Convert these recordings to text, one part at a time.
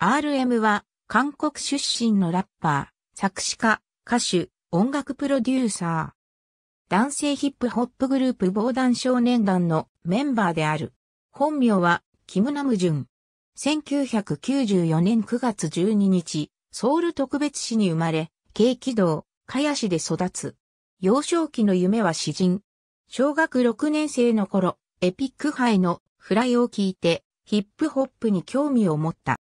RM は韓国出身のラッパー、作詞家、歌手、音楽プロデューサー。男性ヒップホップグループ防弾少年団のメンバーである。本名はキムナムジュン。1994年9月12日、ソウル特別市に生まれ、軽軌道、カヤ市で育つ。幼少期の夢は詩人。小学6年生の頃、エピック杯のフライを聞いて、ヒップホップに興味を持った。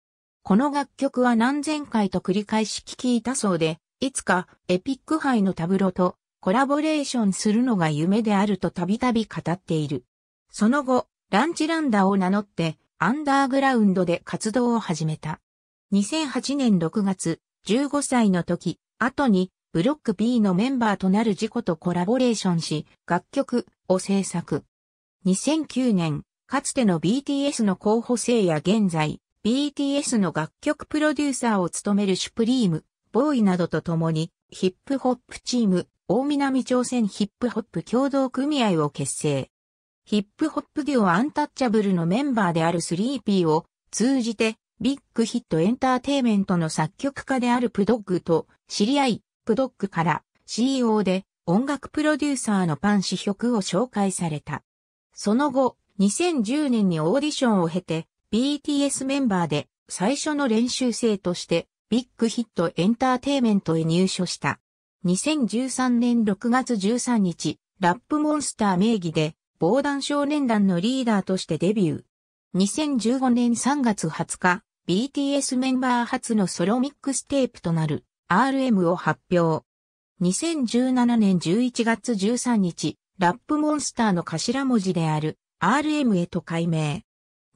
この楽曲は何千回と繰り返し聴いたそうで、いつかエピック杯のタブロとコラボレーションするのが夢であるとたびたび語っている。その後、ランチランダーを名乗って、アンダーグラウンドで活動を始めた。2008年6月、15歳の時、後に、ブロック B のメンバーとなる事故とコラボレーションし、楽曲を制作。2009年、かつての BTS の候補生や現在、BTS の楽曲プロデューサーを務めるシュプリーム、ボーイなどと共に、ヒップホップチーム、大南朝鮮ヒップホップ共同組合を結成。ヒップホップデュオアンタッチャブルのメンバーであるスリーピーを通じてビッグヒットエンターテイメントの作曲家であるプドッグと知り合い、プドッグから CEO で音楽プロデューサーのパン氏曲を紹介された。その後、2010年にオーディションを経て BTS メンバーで最初の練習生としてビッグヒットエンターテイメントへ入所した。2013年6月13日、ラップモンスター名義で防弾少年団のリーダーとしてデビュー。2015年3月20日、BTS メンバー初のソロミックステープとなる RM を発表。2017年11月13日、ラップモンスターの頭文字である RM へと改名。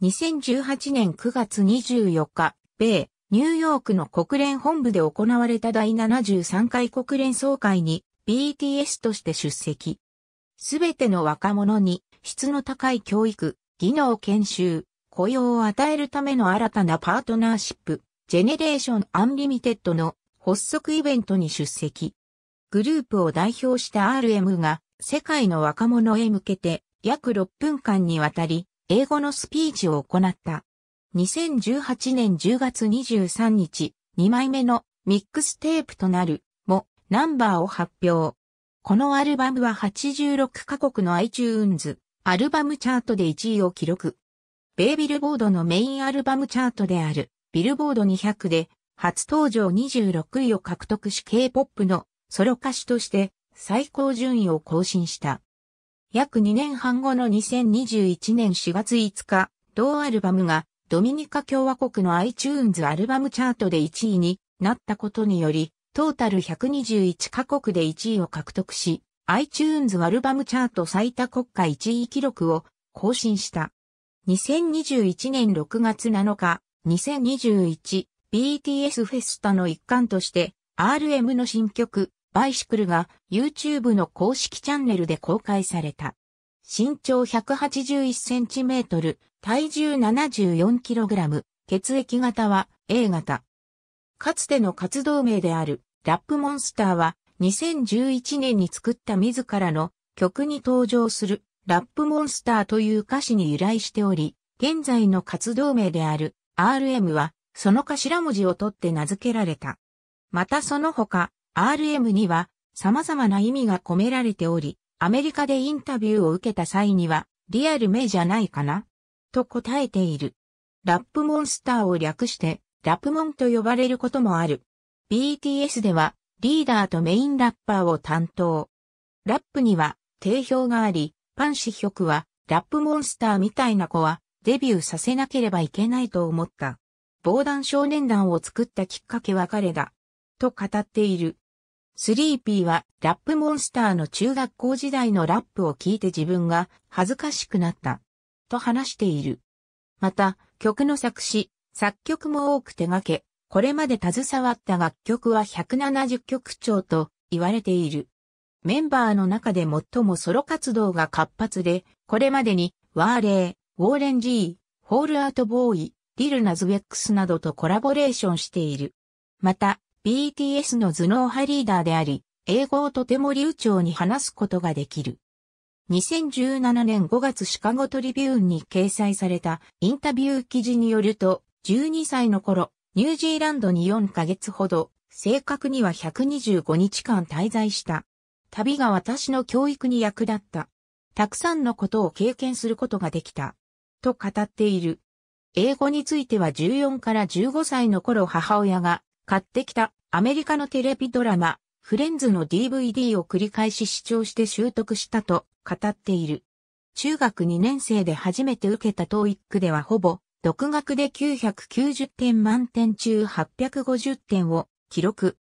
2018年9月24日、米、ニューヨークの国連本部で行われた第73回国連総会に BTS として出席。すべての若者に質の高い教育、技能研修、雇用を与えるための新たなパートナーシップ、ジェネレーションアンリミテッドの発足イベントに出席。グループを代表した RM が世界の若者へ向けて約6分間にわたり英語のスピーチを行った。2018年10月23日、2枚目のミックステープとなるもナンバーを発表。このアルバムは86カ国の iTunes アルバムチャートで1位を記録。ベイビルボードのメインアルバムチャートであるビルボード200で初登場26位を獲得し K-POP のソロ歌手として最高順位を更新した。約2年半後の2021年4月5日、同アルバムがドミニカ共和国の iTunes アルバムチャートで1位になったことにより、トータル121カ国で1位を獲得し、iTunes アルバムチャート最多国家1位記録を更新した。2021年6月7日、2021BTS フェスタの一環として、RM の新曲、バイシクルが YouTube の公式チャンネルで公開された。身長 181cm、体重 74kg、血液型は A 型。かつての活動名であるラップモンスターは2011年に作った自らの曲に登場するラップモンスターという歌詞に由来しており、現在の活動名である RM はその頭文字を取って名付けられた。またその他、RM には様々な意味が込められており、アメリカでインタビューを受けた際には、リアル名じゃないかなと答えている。ラップモンスターを略して、ラップモンと呼ばれることもある。BTS では、リーダーとメインラッパーを担当。ラップには、定評があり、パンシヒョクは、ラップモンスターみたいな子は、デビューさせなければいけないと思った。防弾少年団を作ったきっかけは彼だ。と語っている。スリーピーはラップモンスターの中学校時代のラップを聞いて自分が恥ずかしくなった。と話している。また、曲の作詞、作曲も多く手掛け、これまで携わった楽曲は170曲超と言われている。メンバーの中で最もソロ活動が活発で、これまでにワーレー、ウォーレン・ジー、ホールアート・ボーイ、リル・ナズウェックスなどとコラボレーションしている。また、BTS の頭脳派リーダーであり、英語をとても流暢に話すことができる。2017年5月シカゴトリビューンに掲載されたインタビュー記事によると、12歳の頃、ニュージーランドに4ヶ月ほど、正確には125日間滞在した。旅が私の教育に役立った。たくさんのことを経験することができた。と語っている。英語については14から15歳の頃母親が買ってきたアメリカのテレビドラマ、フレンズの DVD を繰り返し視聴して習得したと語っている。中学2年生で初めて受けた TOEIC ではほぼ、独学で990点満点中850点を記録。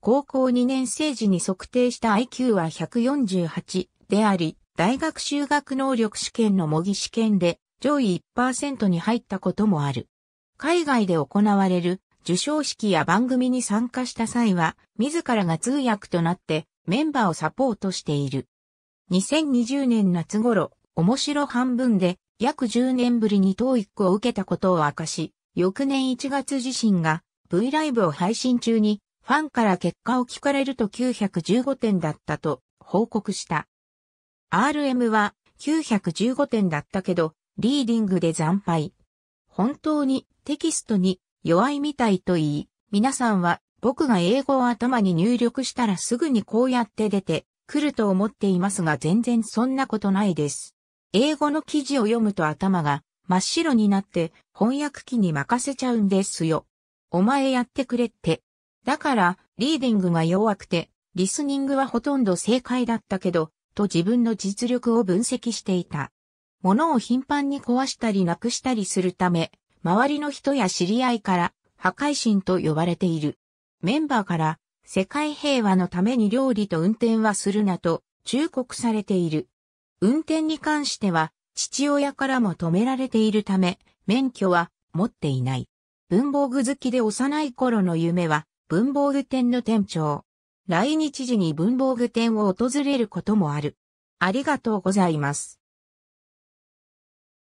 高校2年生時に測定した IQ は148であり、大学修学能力試験の模擬試験で上位1%に入ったこともある。海外で行われる受賞式や番組に参加した際は、自らが通訳となってメンバーをサポートしている。2020年夏頃、面白半分で約10年ぶりに TOEIC を受けたことを明かし、翌年1月自身が V ライブを配信中にファンから結果を聞かれると915点だったと報告した。RM は915点だったけど、リーディングで惨敗。本当にテキストに弱いみたいと言い、皆さんは僕が英語を頭に入力したらすぐにこうやって出てくると思っていますが全然そんなことないです。英語の記事を読むと頭が真っ白になって翻訳機に任せちゃうんですよ。お前やってくれって。だから、リーディングが弱くて、リスニングはほとんど正解だったけど、と自分の実力を分析していた。物を頻繁に壊したりなくしたりするため、周りの人や知り合いから破壊神と呼ばれている。メンバーから世界平和のために料理と運転はするなと忠告されている。運転に関しては父親からも止められているため免許は持っていない。文房具好きで幼い頃の夢は文房具店の店長。来日時に文房具店を訪れることもある。ありがとうございます。